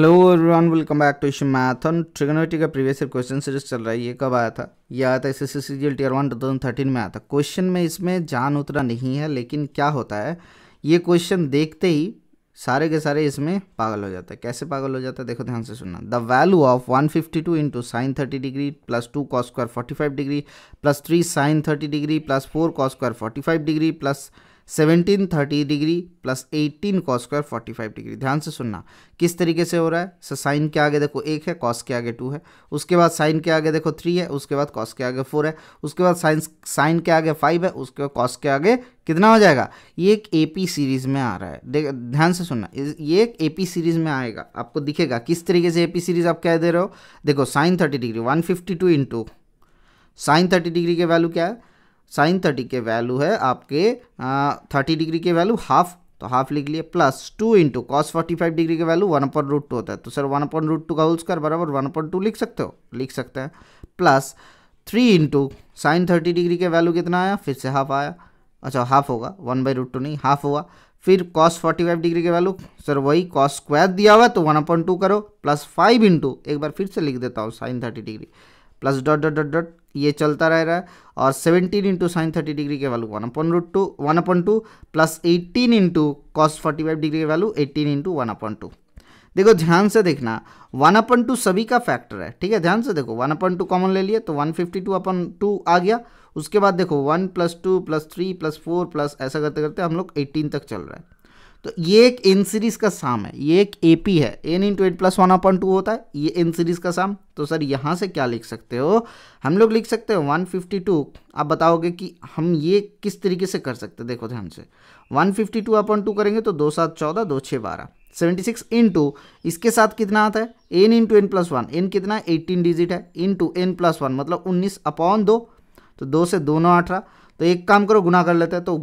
hello everyone welcome back to इशू मैथन trigonometry का प्रीवियस ईयर क्वेश्चन सीरीज चल रहा है ये कब आया था ये आया था S S C G tier one two thousand thirteen में आया था क्वेश्चन में इसमें जान उतरा नहीं है लेकिन क्या होता है ये क्वेश्चन देखते ही सारे के सारे इसमें पागल हो जाता है कैसे पागल हो जाता है देखो ध्यान से सुनना the value of one fifty two into sine thirty degree plus two cos square forty five degree plus three sine thirty degree plus four cos square square forty five degree plus seventeen thirty degree plus eighteen cos square forty five degree ध्यान से सुनना किस तरीके से हो रहा है sir sign के आगे देखो एक है कॉस के आगे टू है उसके बाद साइन के आगे देखो थ्री है उसके बाद कॉस के आगे फोर है उसके बाद साइंस साइन के आगे फाइव है उसके बाद कॉस के आगे कितना हो जाएगा ये एक पी सीरीज में आ रहा है देख ध्यान से सुनना ये एक पी सीरीज में आएगा आपको दिखेगा किस तरीके से पी सीरीज आप क्या दे रहे हो देखो sine thirty degree one fifty two into sine thirty degree के वैल्यू क्या है साइन थर्टी के वैल्यू है आपके थर्टी डिग्री के वैल्यू हाफ तो हाफ लिख लिए plus two into cos forty five degree के value one upon root two होता है तो sir one upon root two का होल कर बराबर वन अपॉइंट टू लिख सकते हो लिख सकते हैं plus three into sine thirty degree के वैल्यू कितना आया फिर से हाफ आया अच्छा हाफ होगा वन बाई रूट टू नहीं हाफ हुआ फिर कॉस फोर्टी फाइव डिग्री के वैल्यू सर वही कॉस स्क्वायर दिया हुआ तो वन अपॉइंट टू करो प्लस फाइव इंटू एक बार फिर से लिख देता हूँ sine thirty degree plus dot dot dot dot ये चलता रह रहा है और 17 इंटू साइन थर्टी डिग्री के value one upon root two one upon two plus eighteen into cos forty five degree के value eighteen into one upon two देखो ध्यान से देखना वन अपन टू सभी का फैक्टर है ठीक है ध्यान से देखो वन अपन टू कॉमन ले लिए तो one fifty two upon two आ गया उसके बाद देखो one plus two plus three plus four plus ऐसा करते करते हम लोग एट्टीन तक चल रहा है तो ये एक एन सीरीज का साम है ये एक ए पी है n into eight plus one upon two होता है ये एन सीरीज का साम तो सर यहाँ से क्या लिख सकते हो हम लोग लिख सकते हैं वन फिफ्टी टू आप बताओगे कि हम ये किस तरीके से कर सकते हैं देखो ध्यान से one fifty two upon two करेंगे तो दो सात चौदह दो छः बारह सेवेंटी सिक्स इंटू इसके साथ कितना आता है n into n plus one n कितना है एटीन डिजिट है इंटू एन प्लस वन मतलब उन्नीस अपॉन दो तो दो से दोनों अठारह तो एक काम करो गुना कर लेते हैं तो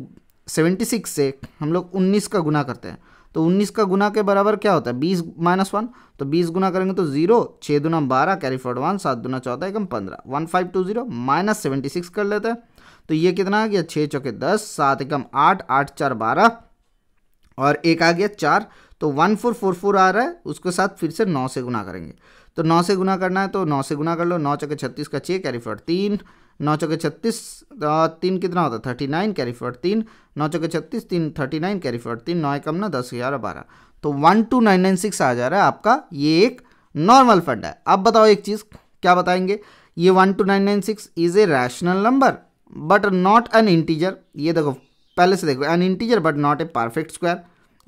सेवेंटी सिक्स से हम लोग उन्नीस का गुना करते हैं तो उन्नीस का गुना के बराबर क्या होता है बीस माइनस वन तो बीस गुना करेंगे तो जीरो छः दुना बारह कैरी फॉर्ड वन सात दुना चौदह एकम पंद्रह one five two zero minus seventy six कर लेते हैं तो ये कितना आ गया छः चौके दस सात एकम आठ आठ चार बारह और एक आ गया चार तो वन फोर फोर फोर आ रहा है उसके साथ फिर से नौ से गुना करेंगे तो नौ से गुना करना है तो नौ से गुना कर लो नौ चौके छत्तीस का छः कैरी फॉर्ड तीन नौ चौके छत्तीस तीन कितना होता है थर्टी नाइन कैरी फॉर तीन नौ चौके छत्तीस तीन थर्टी नाइन कैरी फॉर तीन नौ कम ना दस ग्यारह बारह तो one two nine nine six आ जा रहा है आपका ये एक नॉर्मल फंड है अब बताओ एक चीज़ क्या बताएंगे ये one two nine nine six is a rational number but not an integer ये देखो पहले से देखो an integer but not a perfect square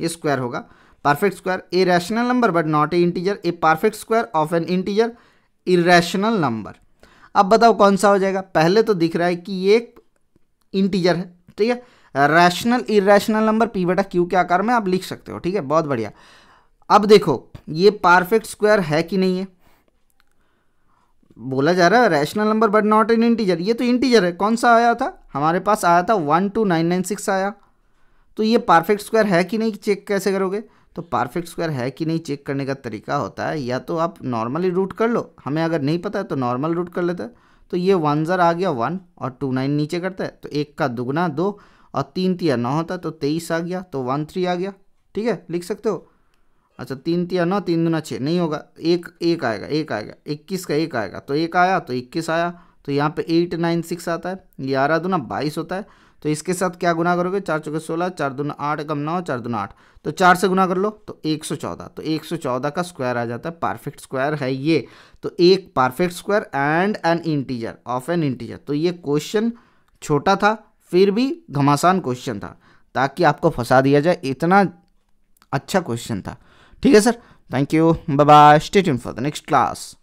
ये स्क्वायर होगा perfect square a rational number but not a integer a perfect square of an integer irrational number अब बताओ कौन सा हो जाएगा पहले तो दिख रहा है कि ये एक इंटीजर है ठीक है रैशनल इेशनल नंबर पी बटा क्यू के आकार में आप लिख सकते हो ठीक है बहुत बढ़िया अब देखो ये परफेक्ट स्क्वायर है कि नहीं है बोला जा रहा है rational number but not an integer ये तो इंटीजर है कौन सा आया था हमारे पास आया था one two nine nine six आया तो ये परफेक्ट स्क्वायर है कि नहीं चेक कैसे करोगे तो परफेक्ट स्क्वायर है कि नहीं चेक करने का तरीका होता है या तो आप नॉर्मली रूट कर लो हमें अगर नहीं पता है तो नॉर्मल रूट कर लेते हैं तो ये वन ज़र आ गया वन और टू नाइन नीचे करता है तो एक का दुगना दो और तीन तिया नौ होता है तो तेईस आ गया तो वन थ्री आ गया ठीक है लिख सकते हो अच्छा तीन तिया नौ तीन दुना छः नहीं होगा एक एक आएगा एक आएगा इक्कीस का एक आएगा तो एक आया तो इक्कीस आया तो यहाँ पे एट नाइन सिक्स आता है ग्यारह दुना बाईस होता है तो इसके साथ क्या गुना करोगे चार चौके सोलह चार दून आठ कम नौ चार दून आठ तो चार से गुना कर लो तो एक सौ चौदह तो एक सौ चौदह का स्क्वायर आ जाता है परफेक्ट स्क्वायर है ये तो एक perfect square and an integer of an integer तो ये क्वेश्चन छोटा था फिर भी घमासान क्वेश्चन था ताकि आपको फंसा दिया जाए इतना अच्छा क्वेश्चन था ठीक है sir thank you bye bye stay for the next class